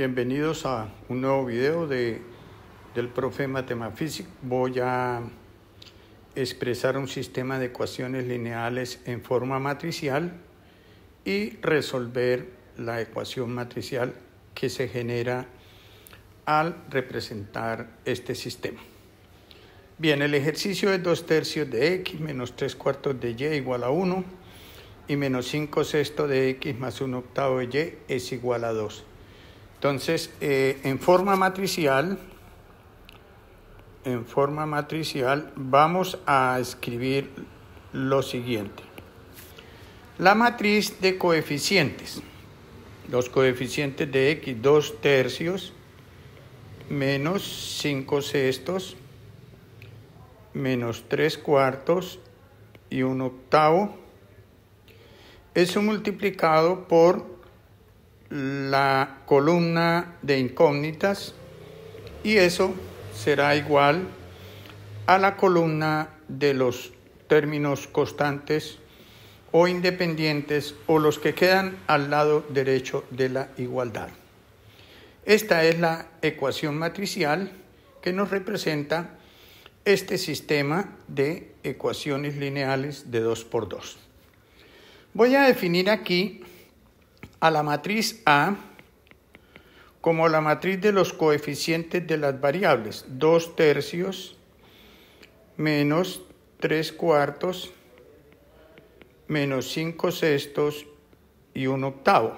Bienvenidos a un nuevo video del profe Matemafísico. Voy a expresar un sistema de ecuaciones lineales en forma matricial y resolver la ecuación matricial que se genera al representar este sistema. Bien, el ejercicio es 2 tercios de x menos 3 cuartos de y igual a 1 y menos 5 sextos de x más 1 octavo de y es igual a 2. Entonces, eh, en forma matricial, en forma matricial, vamos a escribir lo siguiente. La matriz de coeficientes. Los coeficientes de x, 2 tercios, menos 5 sextos, menos 3 cuartos y 1 octavo, es multiplicado por la columna de incógnitas y eso será igual a la columna de los términos constantes o independientes o los que quedan al lado derecho de la igualdad. Esta es la ecuación matricial que nos representa este sistema de ecuaciones lineales de 2 por 2. Voy a definir aquí a la matriz A como la matriz de los coeficientes de las variables, 2 tercios menos 3 cuartos menos 5 sextos y 1 octavo.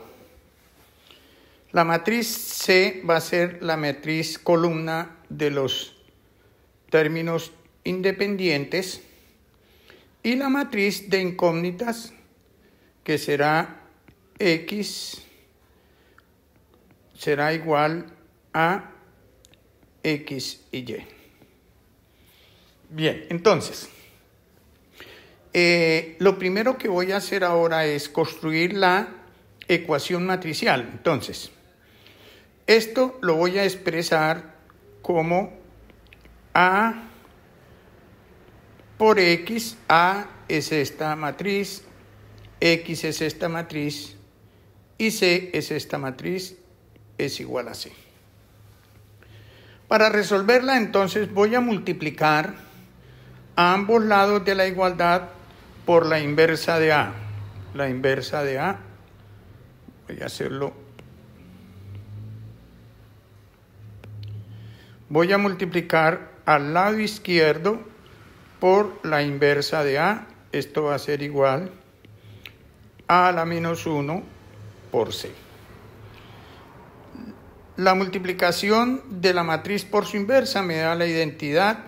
La matriz C va a ser la matriz columna de los términos independientes y la matriz de incógnitas que será x será igual a x y y. Bien, entonces, eh, lo primero que voy a hacer ahora es construir la ecuación matricial. Entonces, esto lo voy a expresar como A por X, A es esta matriz, X es esta matriz, y C es esta matriz, es igual a C. Para resolverla entonces voy a multiplicar a ambos lados de la igualdad por la inversa de A. La inversa de A, voy a hacerlo. Voy a multiplicar al lado izquierdo por la inversa de A. Esto va a ser igual a la menos 1 por C. La multiplicación de la matriz por su inversa me da la identidad,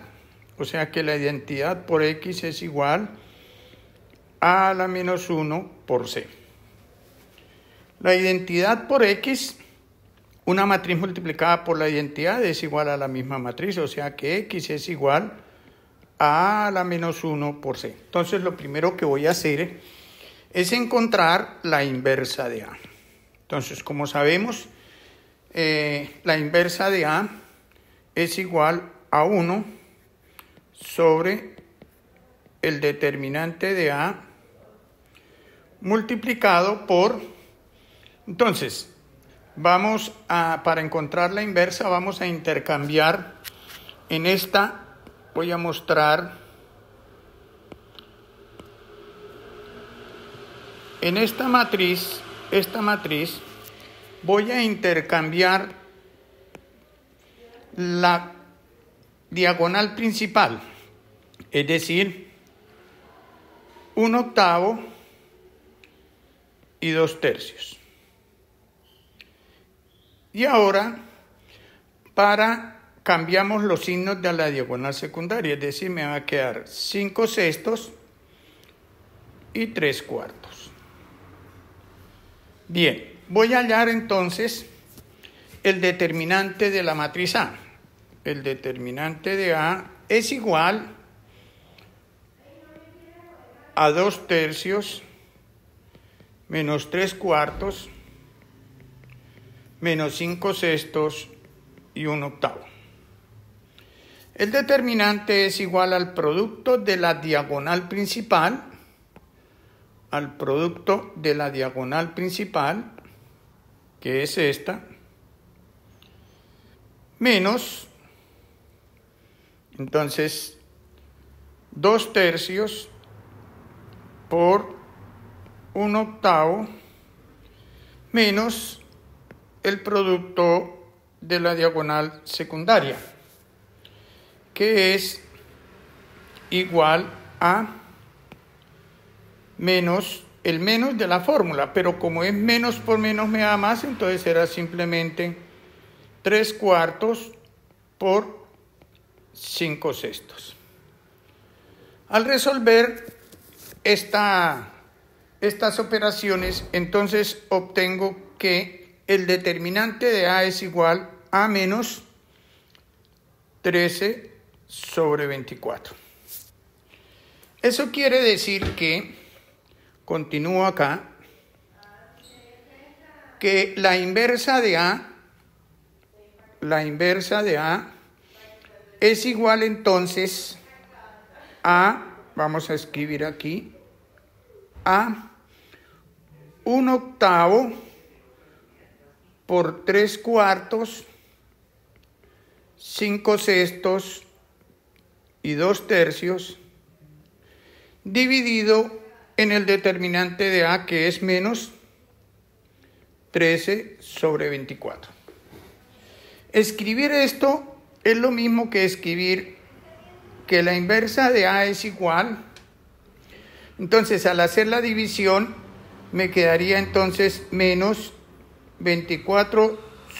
o sea que la identidad por X es igual a la menos 1 por C. La identidad por X, una matriz multiplicada por la identidad es igual a la misma matriz, o sea que X es igual a la menos 1 por C. Entonces lo primero que voy a hacer es encontrar la inversa de A. Entonces, como sabemos, eh, la inversa de A es igual a 1 sobre el determinante de A multiplicado por... Entonces, vamos a, para encontrar la inversa, vamos a intercambiar en esta, voy a mostrar... En esta matriz esta matriz, voy a intercambiar la diagonal principal, es decir, un octavo y dos tercios. Y ahora, para cambiamos los signos de la diagonal secundaria, es decir, me va a quedar cinco sextos y tres cuartos. Bien, voy a hallar entonces el determinante de la matriz A. El determinante de A es igual a 2 tercios menos 3 cuartos menos 5 sextos y 1 octavo. El determinante es igual al producto de la diagonal principal al producto de la diagonal principal, que es esta, menos, entonces, dos tercios por 1 octavo menos el producto de la diagonal secundaria, que es igual a menos el menos de la fórmula, pero como es menos por menos me da más, entonces será simplemente 3 cuartos por 5 sextos. Al resolver estas operaciones, entonces obtengo que el determinante de A es igual a menos 13 sobre 24. Eso quiere decir que continúo acá, que la inversa de A, la inversa de A es igual entonces a, vamos a escribir aquí, a un octavo por tres cuartos, cinco sextos y dos tercios, dividido en el determinante de A que es menos 13 sobre 24. Escribir esto es lo mismo que escribir que la inversa de A es igual. Entonces, al hacer la división, me quedaría entonces menos 24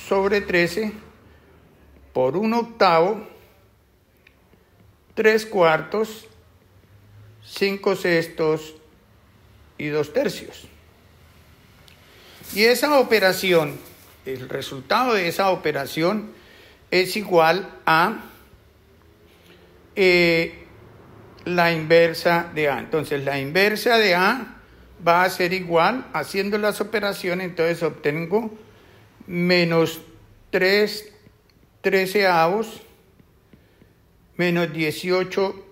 sobre 13 por un octavo, tres cuartos, 5 sextos y dos tercios. Y esa operación, el resultado de esa operación es igual a eh, la inversa de A. Entonces la inversa de A va a ser igual, haciendo las operaciones, entonces obtengo menos 3 treceavos menos 18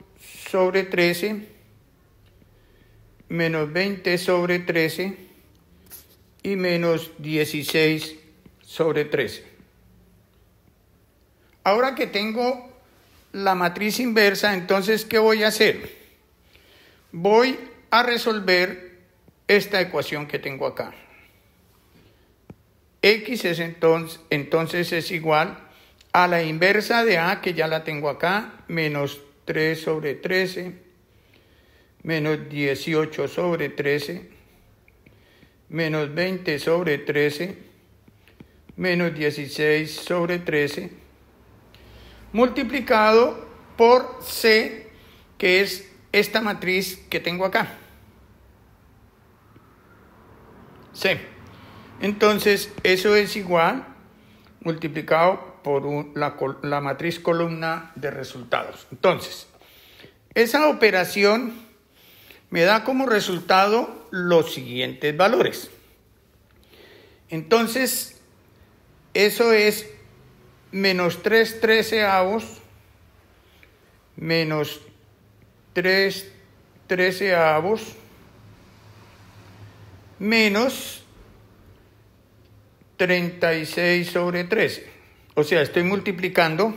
sobre 13 menos 20 sobre 13 y menos 16 sobre 13. Ahora que tengo la matriz inversa, entonces, ¿qué voy a hacer? Voy a resolver esta ecuación que tengo acá. X es entonces, entonces es igual a la inversa de A, que ya la tengo acá, menos 3 sobre 13 menos 18 sobre 13, menos 20 sobre 13, menos 16 sobre 13, multiplicado por C, que es esta matriz que tengo acá. C. Entonces, eso es igual multiplicado por la matriz columna de resultados. Entonces, esa operación me da como resultado los siguientes valores. Entonces, eso es menos 3 avos menos 3 avos menos 36 sobre 13. O sea, estoy multiplicando,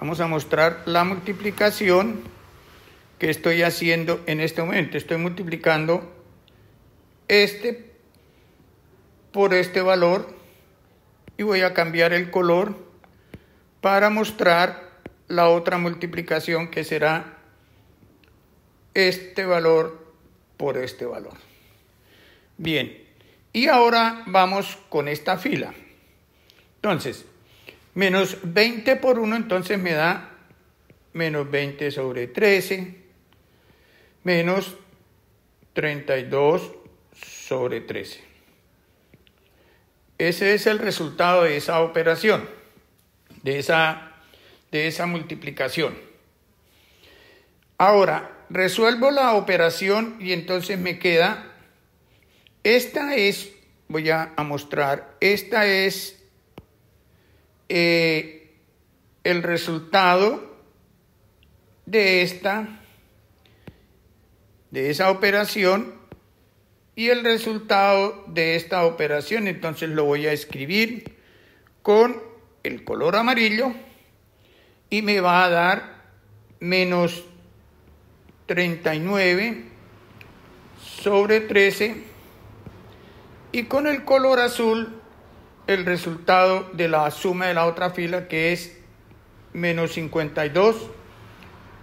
vamos a mostrar la multiplicación que estoy haciendo en este momento. Estoy multiplicando este por este valor y voy a cambiar el color para mostrar la otra multiplicación que será este valor por este valor. Bien, y ahora vamos con esta fila. Entonces, menos 20 por 1, entonces me da menos 20 sobre 13 menos 32 sobre 13. Ese es el resultado de esa operación, de esa, de esa multiplicación. Ahora, resuelvo la operación y entonces me queda, esta es, voy a mostrar, esta es eh, el resultado de esta de esa operación y el resultado de esta operación. Entonces lo voy a escribir con el color amarillo y me va a dar menos 39 sobre 13 y con el color azul el resultado de la suma de la otra fila que es menos 52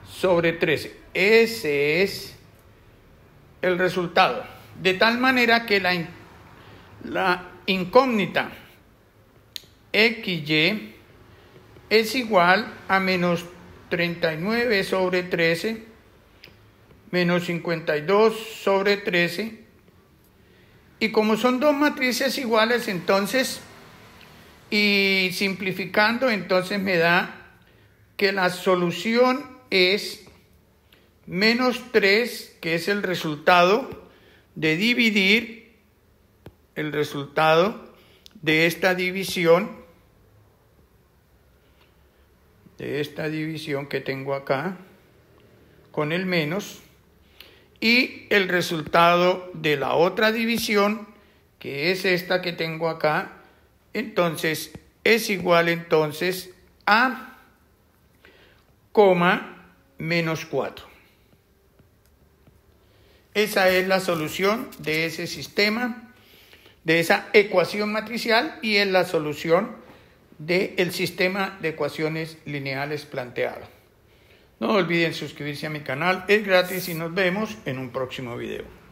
sobre 13. Ese es el resultado. De tal manera que la, la incógnita XY es igual a menos 39 sobre 13 menos 52 sobre 13. Y como son dos matrices iguales, entonces, y simplificando, entonces me da que la solución es menos 3, que es el resultado de dividir el resultado de esta división, de esta división que tengo acá, con el menos, y el resultado de la otra división, que es esta que tengo acá, entonces es igual entonces a, coma, menos 4. Esa es la solución de ese sistema, de esa ecuación matricial y es la solución del sistema de ecuaciones lineales planteado. No olviden suscribirse a mi canal, es gratis y nos vemos en un próximo video.